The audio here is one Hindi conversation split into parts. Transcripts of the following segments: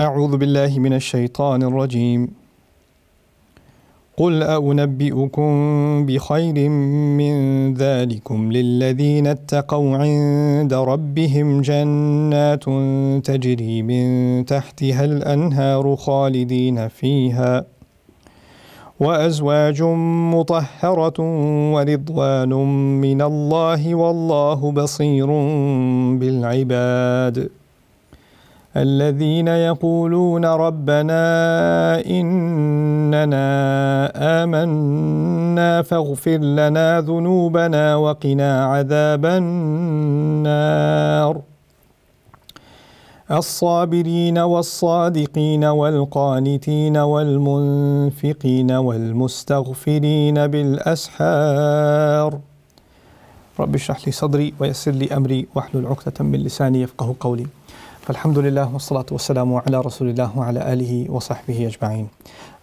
أعوذ بالله من الشيطان الرجيم قل أنبئكم بخير من ذلكم للذين اتقوا عند ربهم جنات تجري من تحتها الأنهار خالدين فيها وأزواج مطهرة ورضوان من الله والله بصير بالعباد الذين يقولون ربنا إننا آمنا فاغفر لنا ذنوبنا وقنا عذاب النار الصابرين والصادقين والقانتين والمنفقين والمستغفرين بالأسحار رب اشرح لي صدري ويسر لي أمري واحلل عقدة من لساني يفقه قولي Alhamdulillah, wassalatu wassalamu ala rasulillah wa ala alihi wa sahbihi ajma'in.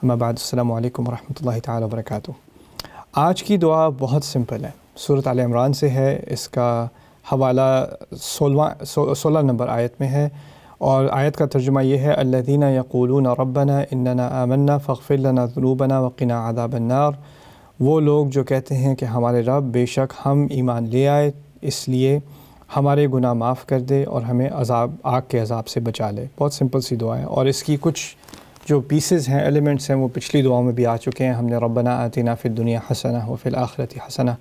अम्मा बाद अलैक्म वरहमतुल्लाहि ताला वरकatuह आज की दुआ बहुत सिंपल है सूरत आल इमरान से है इसका हवाला सोलवा सोलह नंबर आयत में है और आयत का तर्जुमा यह है अल्लादीन यकूलून रबना इन्ना आमन्ना फ़िलना ज़नूबना वक़ना आदाबन्नार वो लोग जो कहते हैं कि हमारे रब बेशक हम ईमान ले आए इसलिए हमारे गुनाह माफ़ कर दे और हमें अजाब आग के अजाब से बचा ले बहुत सिंपल सी दुआ है और इसकी कुछ जो पीसेज हैं एलिमेंट्स हैं वो पिछली दुआओं में भी आ चुके हैं हमने रबना आतिना फिर दुनिया हसना हो फिल आखरत हसना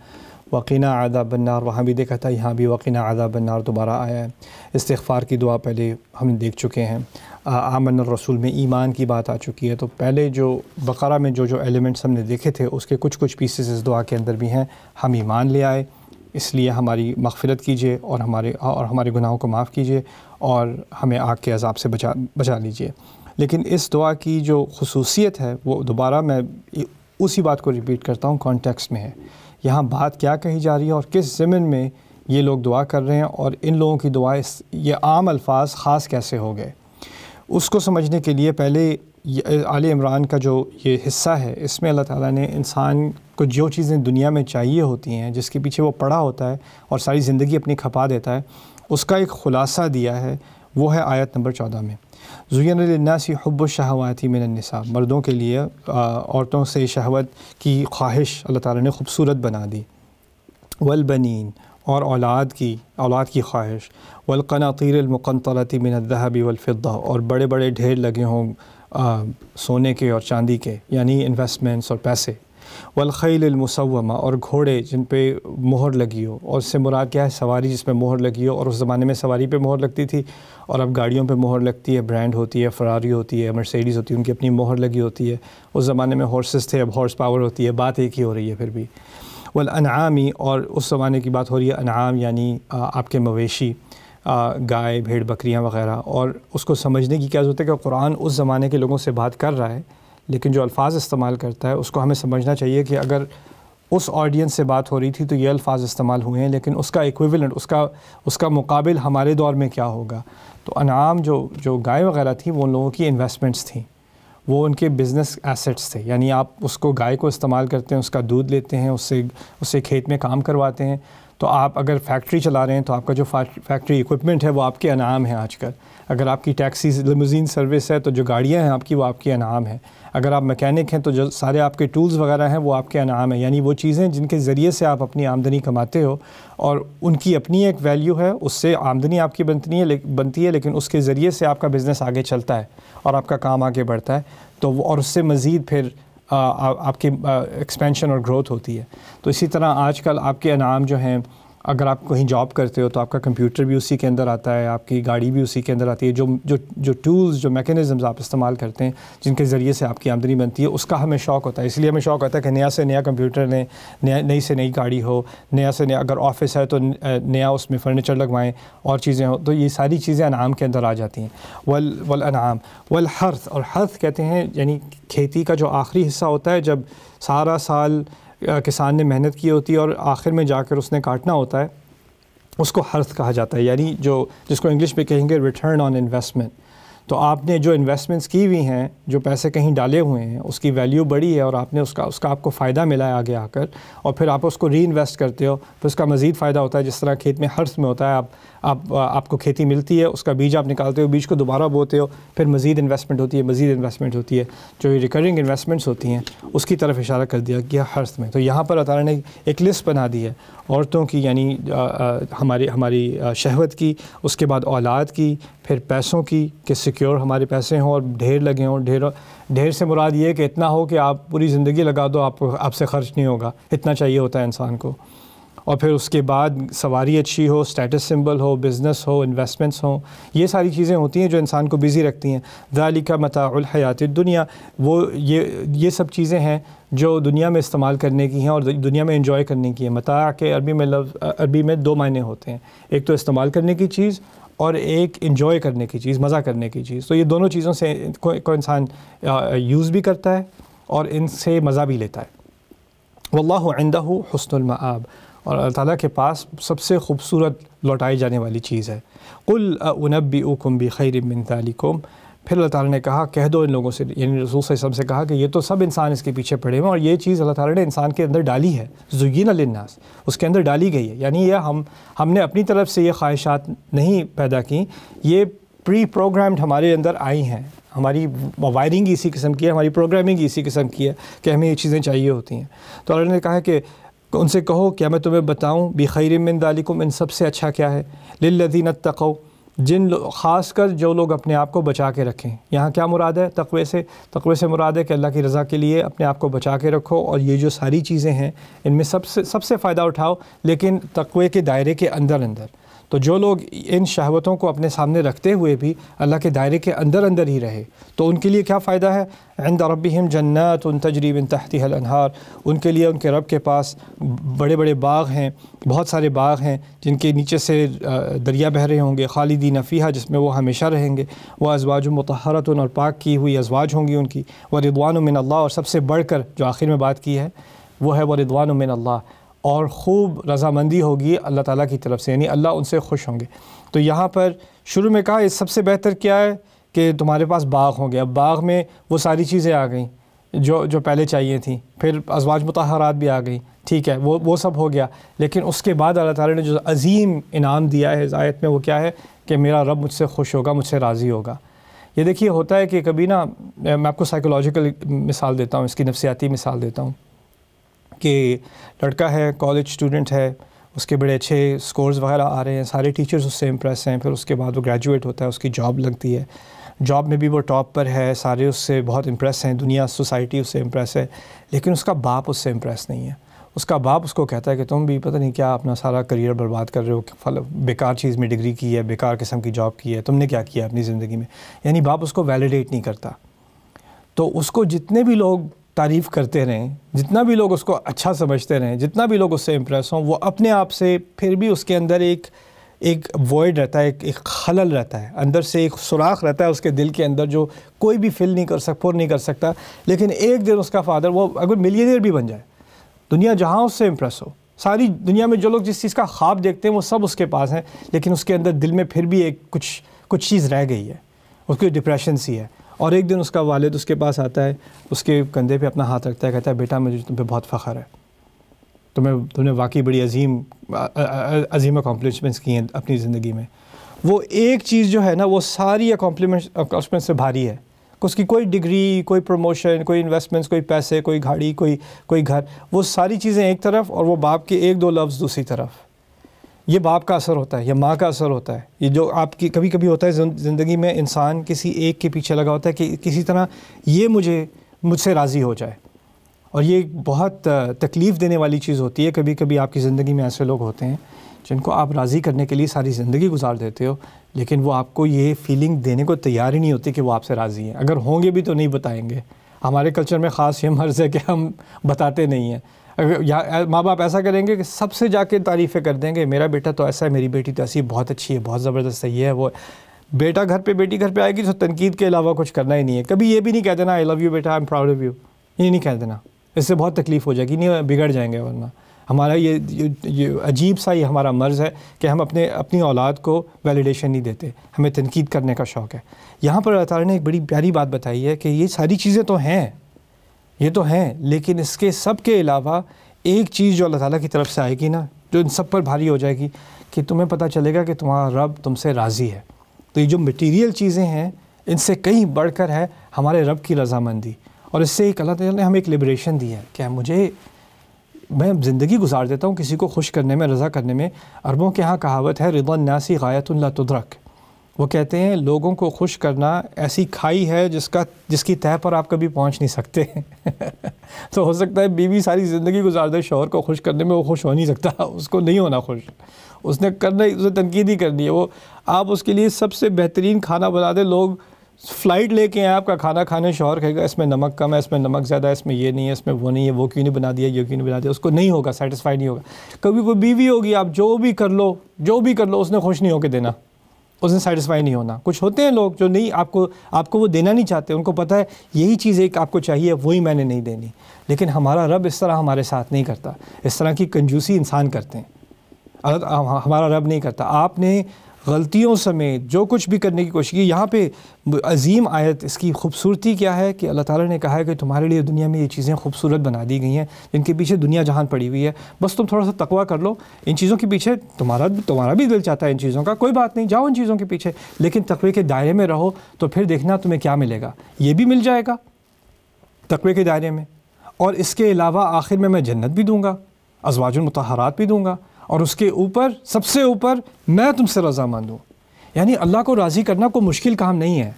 वकीना आदा बन्नार वहाँ भी देखा था यहाँ भी वकीना आदा बन्नार दोबारा आया है इस्तार की दुआ पहले हम देख चुके हैं आमन रसूल में ईमान की बात आ चुकी है तो पहले जो बकरा में जो जो एलिमेंट्स हमने देखे थे उसके कुछ कुछ पीसेस इस दुआ के अंदर भी हैं हम ईमान ले आए इसलिए हमारी मगफरत कीजिए और हमारे और हमारे गुनाहों को माफ़ कीजिए और हमें आग के अजाब से बचा बचा लीजिए लेकिन इस दुआ की जो खसूसियत है वो दोबारा मैं उसी बात को रिपीट करता हूँ कॉन्टेक्स्ट में है यहाँ बात क्या कही जा रही है और किस ज़मीन में ये लोग दुआ कर रहे हैं और इन लोगों की दुआ इस ये आम अल्फाज ख़ास कैसे हो गए उसको समझने के लिए पहले आल इमरान का जो ये हिस्सा है इसमें अल्लाह ताला ने इंसान को जो चीज़ें दुनिया में चाहिए होती हैं जिसके पीछे वो पड़ा होता है और सारी ज़िंदगी अपनी खपा देता है उसका एक ख़ुलासा दिया है वो है आयत नंबर चौदह में जुयनसी हब्ब शहवाती मिनसा मर्दों के लिए औरतों से शहवत की ख्वाहिश अल्लाह ताली ने खूबसूरत बना दी वलबनीन और औलाद की औलाद की ख्वाहिश वलकनातीरमक़नतरती मिनदहबी वलफ़ा और बड़े बड़े ढेर लगे हों सोने के और चांदी के यानी इन्वेस्टमेंट्स और पैसे वलखैल मुसवमा और घोड़े जिन पे मोहर लगी हो और उससे मुराद क्या है सवारी जिस पे मोहर लगी हो और उस ज़माने में सवारी पे मोहर लगती थी और अब गाड़ियों पे मोहर लगती है ब्रांड होती है फरारी होती है मर्सिडीज़ होती है उनकी अपनी मोहर लगी होती है उस ज़माने में हॉर्सेस थे अब हॉर्स पावर होती है बात एक ही हो रही है फिर भी वल अनामी और उस ज़माने की बात हो रही है अनाम यानी आपके मवेशी गाय भेड़ बकरियाँ वगैरह और उसको समझने की क्या ज़रूरत है कि कुरान उस ज़माने के लोगों से बात कर रहा है लेकिन जो अल्फाज इस्तेमाल करता है उसको हमें समझना चाहिए कि अगर उस ऑडियंस से बात हो रही थी तो ये अल्फाज इस्तेमाल हुए हैं लेकिन उसका इक्विवेलेंट उसका उसका मुकाबल हमारे दौर में क्या होगा तो अनाम जो जो गाय वगैरह थी वो उन लोगों की इन्वेस्टमेंट्स थी वो उनके बिज़नेस एसेट्स थे यानी आप उसको गाय को इस्तेमाल करते हैं उसका दूध लेते हैं उससे उससे खेत में काम करवाते हैं तो आप अगर फैक्ट्री चला रहे हैं तो आपका जो फैक्ट्री इक्विपमेंट है वो आपके अनाम है आजकल अगर आपकी टैक्सी लिमोजीन सर्विस है तो जो गाड़ियाँ हैं आपकी वो आपके अनाम है अगर आप मैकेनिक हैं तो जो सारे आपके टूल्स वगैरह हैं वो आपके अनाम है यानी वो चीज़ें जिनके ज़रिए से आप अपनी आमदनी कमाते हो और उनकी अपनी एक वैल्यू है उससे आमदनी आपकी बनती है बनती है लेकिन उसके ज़रिए से आपका बिज़नेस आगे चलता है और आपका काम आगे बढ़ता है तो और उससे मज़ीद फिर आपकी एक्सपेंशन और ग्रोथ होती है तो इसी तरह आजकल आपके इनाम जो हैं अगर आप कहीं जॉब करते हो तो आपका कंप्यूटर भी उसी के अंदर आता है आपकी गाड़ी भी उसी के अंदर आती है जो जो जो टूल्स जो मैकेनिज़म्स आप इस्तेमाल करते हैं जिनके ज़रिए से आपकी आमदनी बनती है उसका हमें शौक़ होता है इसलिए हमें शौक़ होता है कि नया से नया कंप्यूटर लें नया नई से नई गाड़ी हो नया से नया अगर ऑफिस है तो नया उसमें फ़र्नीचर लगवाएँ और चीज़ें हों तो ये सारी चीज़ें अनाम के अंदर आ जाती हैं वल वल अनाम वल हर्थ और हर्थ कहते हैं यानी खेती का जो आखिरी हिस्सा होता है जब सारा साल किसान ने मेहनत की होती है और आखिर में जाकर उसने काटना होता है उसको हर्थ कहा जाता है यानी जो जिसको इंग्लिश में कहेंगे रिटर्न ऑन इन्वेस्टमेंट तो आपने जो इन्वेस्टमेंट्स की हुई हैं जो पैसे कहीं डाले हुए हैं उसकी वैल्यू बढ़ी है और आपने उसका उसका आपको फ़ायदा मिला है आगे आकर और फिर आप उसको री इन्वेस्ट करते हो फिर तो उसका मज़ीद फ़ायदा होता है जिस तरह खेत में हर्ष में होता है आप आप आपको खेती मिलती है उसका बीज आप निकालते हो बीज को दोबारा बोते हो फिर मज़ीद इन्वेस्टमेंट होती है मज़ीद इन्वेस्टमेंट होती है जो रिकरिंग इन्वेस्टमेंट्स होती हैं उसकी तरफ इशारा कर दिया गया हर्ष में तो यहाँ पर अतारा ने एक लिस्ट बना दी है औरतों की यानी हमारी हमारी शहवत की उसके बाद औलाद की फिर पैसों की कि सिक्योर हमारे पैसे हों और ढेर लगे हों ढेर ढेर से मुराद ये कि इतना हो कि आप पूरी ज़िंदगी लगा दो आपको आपसे खर्च नहीं होगा इतना चाहिए होता है इंसान को और फिर उसके बाद सवारी अच्छी हो स्टेटस सिंबल हो बिज़नेस हो इन्वेस्टमेंट्स हो ये सारी चीज़ें होती हैं जो इंसान को बिज़ी रखती हैं दाली का मताउल हयात दुनिया वो ये ये सब चीज़ें हैं जो दुनिया में इस्तेमाल करने की हैं और दुनिया में इंजॉय करने की है मता के अरबी में लफ अरबी में दो मायने होते हैं एक तो इस्तेमाल करने की चीज़ और एक इन्जॉय करने की चीज़ मज़ा करने की चीज़ तो ये दोनों चीज़ों से को, को इंसान यूज़ भी करता है और इनसे मज़ा भी लेता है वल्ला आइंदा हसनमआब और अल्लाह ताला के पास सबसे खूबसूरत लौटाई जाने वाली चीज़ है कुल उनबी उकुम बी खैर मिन फिर अल्लाह ताला ने कहा कह दो इन लोगों से यानी रसूल सब से कहा कि ये तो सब इंसान इसके पीछे पड़े हुए और ये चीज़ अल्लाह ताला ने इंसान के अंदर डाली है जुगीन अलन्नास उसके अंदर डाली गई है यानी यह हम हमने अपनी तरफ से ये ख्वाहिशात नहीं पैदा की ये प्री प्रोग्राम्ड हमारे अंदर आई हैं हमारी वायरिंग इसी किस्म की है हमारी प्रोग्रामिंग इसी किस्म की है कि हमें ये चीज़ें चाहिए होती हैं तो अल्लाह ने कहा कि उनसे कहो क्या मैं तुम्हें बताऊँ बिखैर मिन दालिकुम इन सबसे अच्छा क्या है लिल्लदीन तक़ो जिन ख़ास कर जो लोग अपने आप को बचा के रखें यहाँ क्या मुराद है तकवे से तकवे से मुराद है कि अल्लाह की रज़ा के लिए अपने आप को बचा के रखो और ये जो सारी चीज़ें हैं इनमें सबसे सबसे फ़ायदा उठाओ लेकिन तकवे के दायरे के अंदर अंदर तो जो लोग इन शहवतों को अपने सामने रखते हुए भी अल्लाह के दायरे के अंदर अंदर ही रहे तो उनके लिए क्या फ़ायदा है इंद रबीम जन्नत उन तजरीब तहती अनहार उनके लिए उनके रब के पास बड़े बड़े बाग हैं बहुत सारे बाग हैं जिनके नीचे से दरिया बह रहे होंगे खालिदी नफ़ीहा जिसमें वो हमेशा रहेंगे वह अजवाज मतहरत और पाक की हुई अजवाज होंगी उनकी व रिदवान मिन अल्लाह और सबसे बढ़ कर जो आखिर में बात की है वह है व रिदवान मिन अल्लाह और ख़ूब रजामंदी होगी अल्लाह ताला की तरफ से यानी अल्लाह उनसे खुश होंगे तो यहाँ पर शुरू में कहा इस सबसे बेहतर क्या है कि तुम्हारे पास बाग होंगे अब बाग में वो सारी चीज़ें आ गई जो जो पहले चाहिए थी फिर अजवाज मतहरात भी आ गई ठीक है वो वो सब हो गया लेकिन उसके बाद अल्लाह ताला ने जो अजीम इनाम दिया है आयत में वो क्या है कि मेरा रब मुझसे खुश होगा मुझसे राज़ी होगा ये देखिए होता है कि कभी ना मैं आपको साइकोलॉजिकल मिसाल देता हूँ इसकी नफसियाती मिसाल देता हूँ कि लड़का है कॉलेज स्टूडेंट है उसके बड़े अच्छे स्कोर्स वगैरह आ रहे हैं सारे टीचर्स उससे इम्प्रेस हैं फिर उसके बाद वो ग्रेजुएट होता है उसकी जॉब लगती है जॉब में भी वो टॉप पर है सारे उससे बहुत इम्प्रेस हैं दुनिया सोसाइटी उससे इम्प्रेस है लेकिन उसका बाप उससे इम्प्रेस नहीं है उसका बाप उसको कहता है कि तुम भी पता नहीं क्या अपना सारा करियर बर्बाद कर रहे हो फल बेकार चीज़ में डिग्री की है बेकार किस्म की जॉब की है तुमने क्या किया अपनी ज़िंदगी में यानी बाप उसको वैलिडेट नहीं करता तो उसको जितने भी लोग तारीफ़ करते रहें जितना भी लोग उसको अच्छा समझते रहें जितना भी लोग उससे इम्प्रेस हों वो अपने आप से फिर भी उसके अंदर एक एक वॉइड रहता है एक, एक खलल रहता है अंदर से एक सुराख रहता है उसके दिल के अंदर जो कोई भी फिल नहीं कर सकता पुर नहीं कर सकता लेकिन एक दिन उसका फादर वो अगर मिलियनियर भी बन जाए दुनिया जहाँ उससे इम्प्रेस हो सारी दुनिया में जो लोग जिस चीज़ का ख्वाब देखते हैं वो सब उसके पास हैं लेकिन उसके अंदर दिल में फिर भी एक कुछ कुछ चीज़ रह गई है उसकी डिप्रेशन सी है और एक दिन उसका वालिद उसके पास आता है उसके कंधे पे अपना हाथ रखता है कहता है बेटा मुझे तुम पे बहुत फ़ख्र है तुम्हें तुमने वाकई बड़ी अजीम अजीम अकॉम्पलिशमेंट्स की हैं अपनी ज़िंदगी में वो एक चीज़ जो है ना वो सारी अकॉम्पलिशमेंट से भारी है उसकी कोई डिग्री कोई प्रमोशन कोई इन्वेस्टमेंट्स कोई पैसे कोई गाड़ी कोई कोई घर वो सारी चीज़ें एक तरफ और वो बाप के एक दो लफ्ज़ दूसरी तरफ ये बाप का असर होता है या माँ का असर होता है ये जो आपकी कभी कभी होता है ज़िंदगी में इंसान किसी एक के पीछे लगा होता है कि किसी तरह ये मुझे मुझसे राज़ी हो जाए और ये बहुत तकलीफ़ देने वाली चीज़ होती है कभी कभी आपकी ज़िंदगी में ऐसे लोग होते हैं जिनको आप राज़ी करने के लिए सारी ज़िंदगी गुजार देते हो लेकिन वो आपको ये फीलिंग देने को तैयार ही नहीं होती कि वो आपसे राज़ी हैं अगर होंगे भी तो नहीं बताएंगे हमारे कल्चर में ख़ास ये मर्ज़ है कि हम बताते नहीं हैं माँ बाप ऐसा करेंगे कि सबसे जाके तारीफ़ें कर देंगे मेरा बेटा तो ऐसा है मेरी बेटी तो ऐसी बहुत अच्छी है बहुत ज़बरदस्त सही है वो बेटा घर पे बेटी घर पे आएगी तो तनकीद के अलावा कुछ करना ही नहीं है कभी ये भी नहीं कह देना आई लव यू बेटा I am proud of you ये नहीं कह देना इससे बहुत तकलीफ़ हो जाएगी नहीं बिगड़ जाएंगे वरना हमारा ये, ये, ये अजीब सा ये हमारा मर्ज़ है कि हम अपने अपनी औलाद को वैलिडेशन नहीं देते हमें तनकीद करने का शौक़ है यहाँ पर अल्लाह ताला ने एक बड़ी प्यारी बात बताई है कि ये सारी चीज़ें तो हैं ये तो हैं लेकिन इसके सब के अलावा एक चीज़ जो अल्लाह ताला की तरफ से आएगी ना जो इन सब पर भारी हो जाएगी कि तुम्हें पता चलेगा कि तुम्हारा रब तुमसे राज़ी है तो ये जो मटीरियल चीज़ें हैं इनसे कहीं बढ़कर है हमारे रब की रजामंदी और इससे एक अल्लाह ताला ने हमें एक लिब्रेशन दिया है क्या मुझे मैं ज़िंदगी गुजार देता हूँ किसी को खुश करने में रज़ा करने में अरबों के यहाँ कहावत है रिदा नासी गायतुल्ला तुदरक वो कहते हैं लोगों को खुश करना ऐसी खाई है जिसका जिसकी तह पर आप कभी पहुंच नहीं सकते तो हो सकता है बीवी सारी ज़िंदगी गुजार दे शोहर को खुश करने में वो खुश हो नहीं सकता उसको नहीं होना खुश उसने करना उसे तनकीद ही करनी है वो आप उसके लिए सबसे बेहतरीन खाना बना दें लोग फ़्लाइट लेके आए आपका खाना खाने शोहर कहेगा इसमें नमक कम है इसमें नमक ज़्यादा है इसमें ये नहीं है इसमें वो नहीं है वो क्यों नहीं बना दिया ये क्यों नहीं बना दिया उसको नहीं होगा सेटिसफाई नहीं होगा कभी कोई बीवी होगी आप जो भी कर लो जो भी कर लो उसने खुश नहीं होकर देना उस दिन सेटिस्फाई नहीं होना कुछ होते हैं लोग जो नहीं आपको आपको वो देना नहीं चाहते उनको पता है यही चीज़ एक आपको चाहिए वही मैंने नहीं देनी लेकिन हमारा रब इस तरह हमारे साथ नहीं करता इस तरह की कंजूसी इंसान करते हैं अगर हमारा रब नहीं करता आपने गलतियों समेत जो कुछ भी करने की कोशिश की यहाँ पे अजीम आयत इसकी खूबसूरती क्या है कि अल्लाह ताला ने कहा है कि तुम्हारे लिए दुनिया में ये चीज़ें खूबसूरत बना दी गई हैं जिनके पीछे दुनिया जहान पड़ी हुई है बस तुम थोड़ा सा तकवा कर लो इन चीज़ों के पीछे तुम्हारा तुम्हारा भी दिल चाहता है इन चीज़ों का कोई बात नहीं जाओ इन चीज़ों के पीछे लेकिन तकवे के दायरे में रहो तो फिर देखना तुम्हें क्या मिलेगा ये भी मिल जाएगा तकवे के दायरे में और इसके अलावा आखिर में मैं जन्नत भी दूँगा अजवाजुल मतहरात भी दूँगा और उसके ऊपर सबसे ऊपर मैं तुमसे रजामंद हूँ यानी अल्लाह को राज़ी करना कोई मुश्किल काम नहीं है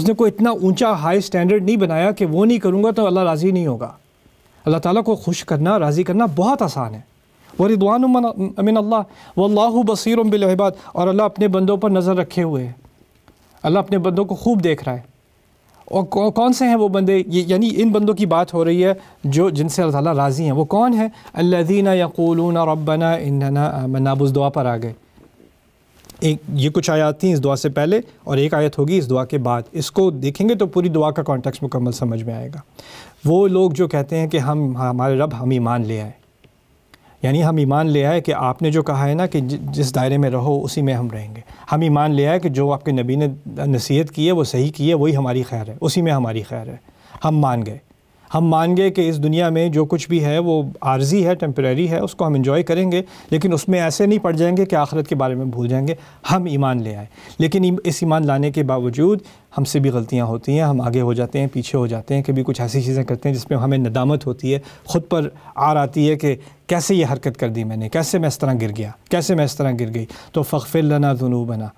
उसने कोई इतना ऊंचा हाई स्टैंडर्ड नहीं बनाया कि वो नहीं करूँगा तो अल्लाह राज़ी नहीं होगा अल्लाह ताला को खुश करना राज़ी करना बहुत आसान है व रिदवान अमिन अल्लाह वल्लाह बसीर बिलहबाद और अल्लाह अपने बंदों पर नज़र रखे हुए है अल्लाह अपने बंदों को खूब देख रहा है और कौन से हैं वो बंदे यानी इन बंदों की बात हो रही है जो जिनसे अल्लाह ताला राज़ी हैं वो कौन है अल्लाजीना यकूलून रब्बना इन्ना मनाब उस दुआ पर आ गए एक ये कुछ आयात थी इस दुआ से पहले और एक आयत होगी इस दुआ के बाद इसको देखेंगे तो पूरी दुआ का कॉन्टेक्स्ट मुकम्मल समझ में आएगा वो लोग जो कहते हैं कि हम हमारे रब हम ईमान ले आए यानी हम ईमान ले आए कि आपने जो कहा है ना कि जिस दायरे में रहो उसी में हम रहेंगे हम ईमान ले आए कि जो आपके नबी ने नसीहत की है वो सही की है वही हमारी खैर है उसी में हमारी खैर है हम मान गए हम मान गए कि इस दुनिया में जो कुछ भी है वो आर्जी है टेम्प्रेरी है उसको हम इंजॉय करेंगे लेकिन उसमें ऐसे नहीं पड़ जाएंगे कि आखिरत के बारे में भूल जाएंगे हम ईमान ले आए लेकिन इस ईमान लाने के बावजूद हमसे भी गलतियाँ होती हैं हम आगे हो जाते हैं पीछे हो जाते हैं कभी कुछ ऐसी चीज़ें करते हैं जिसमें हमें नदामत होती है ख़ुद पर आर आती है कि कैसे ये हरकत कर दी मैंने कैसे मैं इस तरह गिर गया कैसे मैं इस तरह गिर गई तो फ़िर लना जुनू बना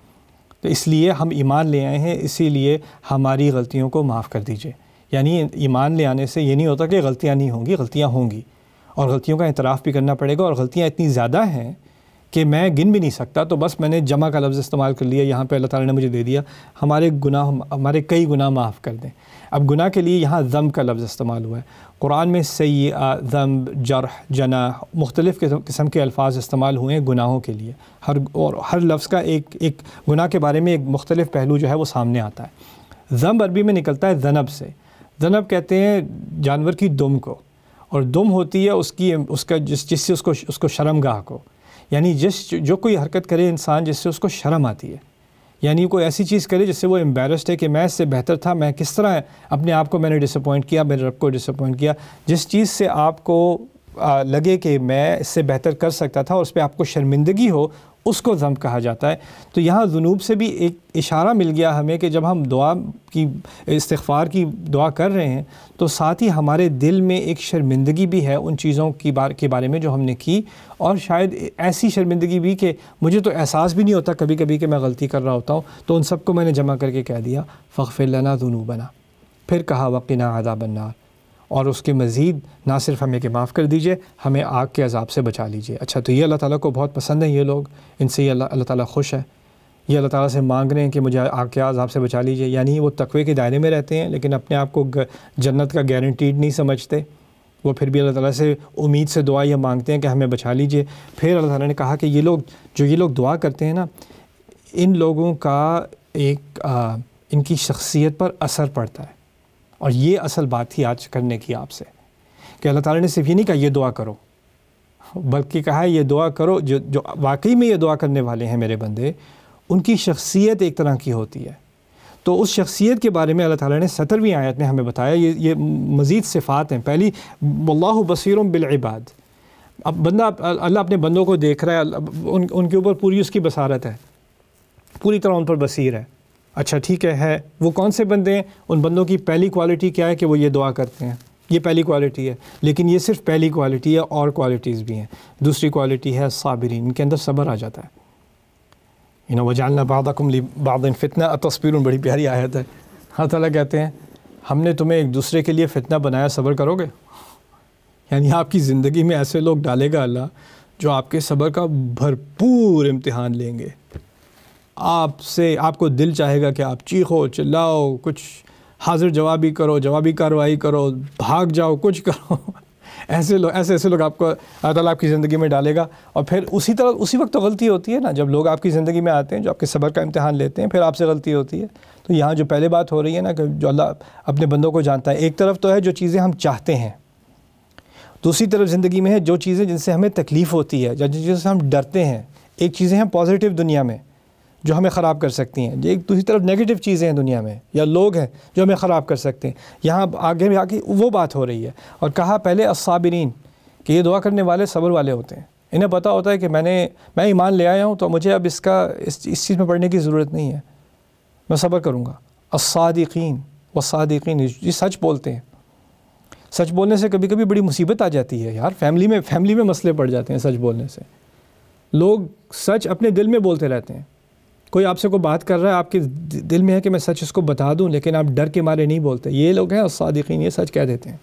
तो इसलिए हम ईमान ले आए हैं इसीलिए हमारी गलतियों को माफ़ कर दीजिए यानी ईमान ले आने से ये नहीं होता कि गलतियाँ नहीं होंगी गलतियाँ होंगी और गलतियों का इतराफ़ भी करना पड़ेगा और गलतियाँ इतनी ज़्यादा हैं कि मैं गिन भी नहीं सकता तो बस मैंने जमा का लफ्ज़ इस्तेमाल कर लिया यहाँ पे अल्लाह ताला ने मुझे दे दिया हमारे गुनाह हमारे कई गुनाह माफ़ कर दें अब गुनाह के लिए यहाँ ज़म का लफ्ज़ इस्तेमाल हुआ है कुरान में सई ज़म जरह जना मुख्तलिफ़ किस्म के अल्फाज इस्तेमाल हुए हैं गुनाहों के लिए हर और हर लफ्ज़ का एक एक गुनाह के बारे में एक मुख्तलिफ़ पहलू जो है वो सामने आता है ज़म अरबी में निकलता है ज़नब से ज़नब कहते हैं जानवर की दुम को और दुम होती है उसकी उसका जिस जिससे उसको उसको शर्म गाह को यानी जिस जो कोई हरकत करे इंसान जिससे उसको शर्म आती है यानी कोई ऐसी चीज़ करे जिससे वो एम्बेरस्ड है कि मैं इससे बेहतर था मैं किस तरह अपने आप को मैंने डिसअपॉइंट किया मेरे रब को डिसअपॉइंट किया जिस चीज़ से आपको लगे कि मैं इससे बेहतर कर सकता था और उस पर आपको शर्मिंदगी हो उसको ज़म कहा जाता है तो यहाँ ज़ुनूब से भी एक इशारा मिल गया हमें कि जब हम दुआ की इस्तफ़ार की दुआ कर रहे हैं तो साथ ही हमारे दिल में एक शर्मिंदगी भी है उन चीज़ों की बार के बारे में जो हमने की और शायद ऐसी शर्मिंदगी भी कि मुझे तो एहसास भी नहीं होता कभी कभी कि मैं गलती कर रहा होता हूँ तो उन सबको मैंने जमा करके कह दिया फ़खफ़िलना ज़ुनूबना फिर कहा वकीना आदा बन्नार और उसके मज़ीद ना सिर्फ हमें कि माफ़ कर दीजिए हमें आग के अजाब से बचा लीजिए अच्छा तो ये अल्लाह ताला को बहुत पसंद है ये लोग इनसे ये अल्लाह ताला खुश है ये अल्लाह ताला से मांग रहे हैं कि मुझे आग के अजाब से बचा लीजिए यानी वो तकवे के दायरे में रहते हैं लेकिन अपने आप को जन्नत का गारंटीड नहीं समझते वो फिर भी अल्लाह ताला से उम्मीद से दुआ ये मांगते हैं कि हमें बचा लीजिए फिर अल्लाह ताला ने कहा कि ये लोग जो ये लोग दुआ करते हैं ना इन लोगों का एक इनकी शख्सियत पर असर पड़ता है और ये असल बात थी आज करने की आपसे कि अल्लाह ताला ने सिर्फ ये नहीं कहा ये दुआ करो बल्कि कहा है ये दुआ करो जो जो वाकई में ये दुआ करने वाले हैं मेरे बंदे उनकी शख्सियत एक तरह की होती है तो उस शख्सियत के बारे में अल्लाह ताला ने सत्रहवीं आयत में हमें बताया ये ये मज़ीद सिफ़ात हैं पहली वल्लाह बिल बिलबाद अब बंदा अल्लाह अपने बंदों को देख रहा है उन उनके ऊपर पूरी उसकी बसारत है पूरी तरह उन पर बसीर है अच्छा ठीक है है वो कौन से बंदे हैं उन बंदों की पहली क्वालिटी क्या है कि वो ये दुआ करते हैं ये पहली क्वालिटी है लेकिन ये सिर्फ पहली क्वालिटी है और क्वालिटीज़ भी हैं दूसरी क्वालिटी है साबरीन इनके अंदर सब्र आ जाता है इन नो बाद बादकुम बादिन फितना तस्वीर बड़ी प्यारी आयत है हाँ तला कहते हैं हमने तुम्हें एक दूसरे के लिए फ़ितना बनाया सब्र करोगे यानी आपकी ज़िंदगी में ऐसे लोग डालेगा अल्लाह जो आपके सब्र का भरपूर इम्तहान लेंगे आपसे आपको दिल चाहेगा कि आप चीखो चिल्लाओ कुछ हाजिर जवाबी करो जवाबी कार्रवाई करो भाग जाओ कुछ करो ऐसे लोग ऐसे ऐसे लोग आपको अल्लाह ताला आपकी ज़िंदगी में डालेगा और फिर उसी तरह उसी वक्त तो गलती होती है ना जब लोग आपकी ज़िंदगी में आते हैं जो आपके सबर का इम्तहान लेते हैं फिर आपसे गलती होती है तो यहाँ जो पहले बात हो रही है ना कि जो अल्लाह अपने बंदों को जानता है एक तरफ तो है जो चीज़ें हम चाहते हैं दूसरी तरफ ज़िंदगी में है जो चीज़ें जिनसे हमें तकलीफ़ होती है या जिन चीज़ों से हम डरते हैं एक चीज़ें हैं पॉजिटिव दुनिया में जो हमें ख़राब कर सकती हैं एक दूसरी तरफ नेगेटिव चीज़ें हैं दुनिया में या लोग हैं जो हमें ख़राब कर सकते हैं यहाँ आगे भी आके वो बात हो रही है और कहा पहले असाबरीन कि ये दुआ करने वाले सब्र वाले होते हैं इन्हें पता होता है कि मैंने मैं ईमान ले आया हूँ तो मुझे अब इसका इस इस चीज़ में पढ़ने की ज़रूरत नहीं है मैं सब्र करूँगा असादिकीन वसादिकीन ये सच बोलते हैं सच बोलने से कभी कभी बड़ी मुसीबत आ जाती है यार फैमिली में फैमिली में मसले पड़ जाते हैं सच बोलने से लोग सच अपने दिल में बोलते रहते हैं कोई आपसे को बात कर रहा है आपके दिल में है कि मैं सच इसको बता दूं लेकिन आप डर के मारे नहीं बोलते ये लोग हैं और सादिकीन ये सच कह देते हैं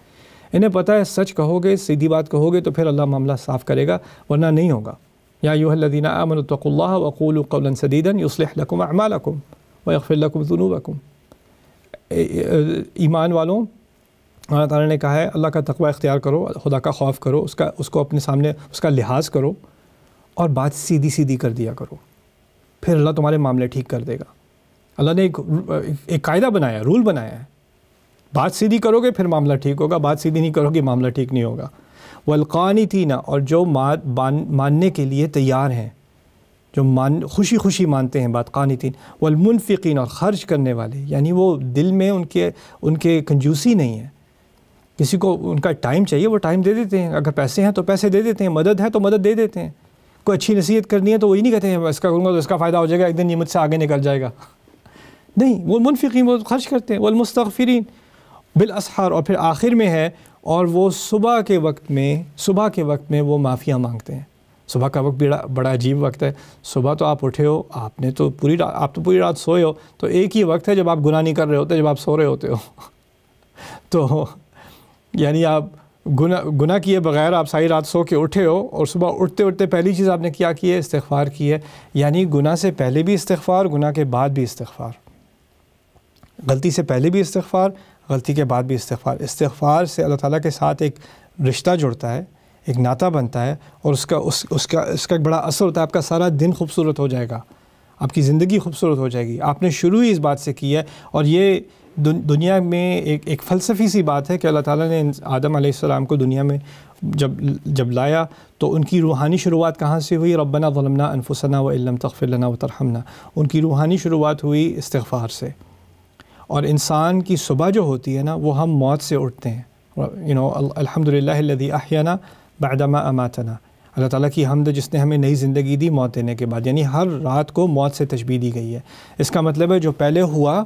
इन्हें पता है सच कहोगे सीधी बात कहोगे तो फिर अल्लाह मामला साफ़ करेगा वरना नहीं होगा या यूहदीना अमन वक़ूल कौलन सदीदन यूसलकुम अमालकुम वफ़िलकुम जुनूबकुम ईमान वालों अल्लाह तारा ने कहा है अल्लाह का तकवा इख्तियार करो खुदा का खौफ करो उसका उसको अपने सामने उसका लिहाज करो और बात सीधी सीधी कर दिया करो फिर अल्लाह तुम्हारे मामले ठीक कर देगा अल्लाह ने एक एक कायदा बनाया रूल बनाया है बात सीधी करोगे फिर मामला ठीक होगा बात सीधी नहीं करोगे मामला ठीक नहीं होगा वलकानी थी ना और जो मान मानने के लिए तैयार हैं जो मान खुशी खुशी मानते हैं बात कानी थी वलमुनफिकीन और ख़र्च करने वाले यानी वो दिल में उनके उनके कंजूसी नहीं है किसी को उनका टाइम चाहिए वो टाइम दे देते हैं अगर पैसे हैं तो पैसे दे देते हैं मदद है तो मदद दे देते हैं कोई अच्छी नसीहत करनी है तो वही नहीं कहते हैं इसका करूँगा तो इसका फ़ायदा हो जाएगा एक दिन ये मुझसे आगे निकल जाएगा नहीं वो मुनफिकीन वो खर्च करते हैं वलमस्तफ़रीन बिलअसहार और फिर आखिर में है और वो सुबह के वक्त में सुबह के वक्त में वो माफ़ियाँ मांगते हैं सुबह का वक्त बड़ा बड़ा अजीब वक्त है सुबह तो आप उठे हो आपने तो पूरी रात आप तो पूरी रात सोए हो तो एक ही वक्त है जब आप गुनाह नहीं कर रहे होते जब आप सो रहे होते हो तो यानी आप गुना गुना किए बगैर आप सारी रात सो के उठे हो और सुबह उठते उठते पहली चीज़ आपने क्या की है इस्तफार की है यानी गुना से पहले भी इस्तफार गुना के बाद भी इस्तफार गलती से पहले भी इस्तफार गलती के बाद भी इस्तफार इस्तफार से अल्लाह ताली के साथ एक रिश्ता जुड़ता है एक नाता बनता है और उसका उस उसका उसका एक बड़ा असर होता है आपका सारा दिन खूबसूरत हो जाएगा आपकी ज़िंदगी खूबसूरत हो जाएगी आपने शुरू ही इस बात से की है और ये दुनिया में एक एक फ़लसफ़ी सी बात है कि अल्लाह ताला ने आदम आसमाम को दुनिया में जब जब लाया तो उनकी रूहानी शुरुआत कहाँ से हुई रब्बना वलमना अनफुसना वम तफ़िलना व तरहमना उनकी रूहानी शुरुआत हुई इस्तफ़ार से और इंसान की सुबह जो होती है ना वो हम मौत से उठते हैं यू नो अलहमदिल्लादी आहियाना बादमा अमातना अल्लाह ताला की हमद जिसने हमें नई ज़िंदगी दी मौत देने के बाद यानी हर रात को मौत से तशबी दी गई है इसका मतलब है जो पहले हुआ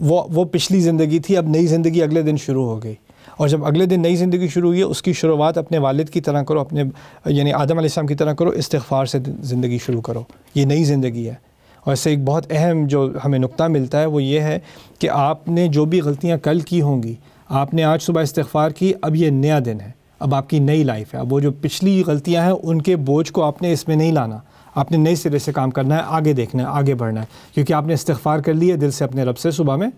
वो वो पिछली ज़िंदगी थी अब नई ज़िंदगी अगले दिन शुरू हो गई और जब अगले दिन नई ज़िंदगी शुरू हुई है उसकी शुरुआत अपने वालिद की तरह करो अपने यानी आदम आसम की तरह करो इस्तार से ज़िंदगी शुरू करो ये नई ज़िंदगी है और ऐसे एक बहुत अहम जो हमें नुकता मिलता है वो ये है कि आपने जो भी गलतियाँ कल की होंगी आपने आज सुबह इस्तफ़ार की अब ये नया दिन है अब आपकी नई लाइफ है अब वो जो पिछली गलतियाँ हैं उनके बोझ को आपने इसमें नहीं लाना आपने नए सिरे से काम करना है आगे देखना है आगे बढ़ना है क्योंकि आपने इस्तफार कर लिया दिल से अपने रब से सुबह में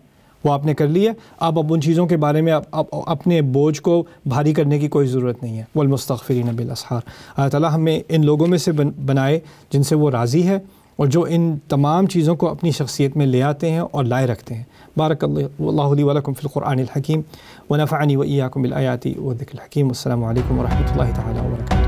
वो आपने कर लिया अब अब उन चीज़ों के बारे में अब अपने बोझ को भारी करने की कोई ज़रूरत नहीं है नबी असहार अल्लाह तला हमें इन लोगों में से बन, बनाए जिनसे वो राज़ी है और जो इन तमाम चीज़ों को अपनी शख्सियत में ले आते हैं और लाए रखते हैं बारक वालकम फ़िलक़ुरआन हकीम व ईयाकुम बिलआयाती व दिकल हकीम अल्लाम वरहमल वर्का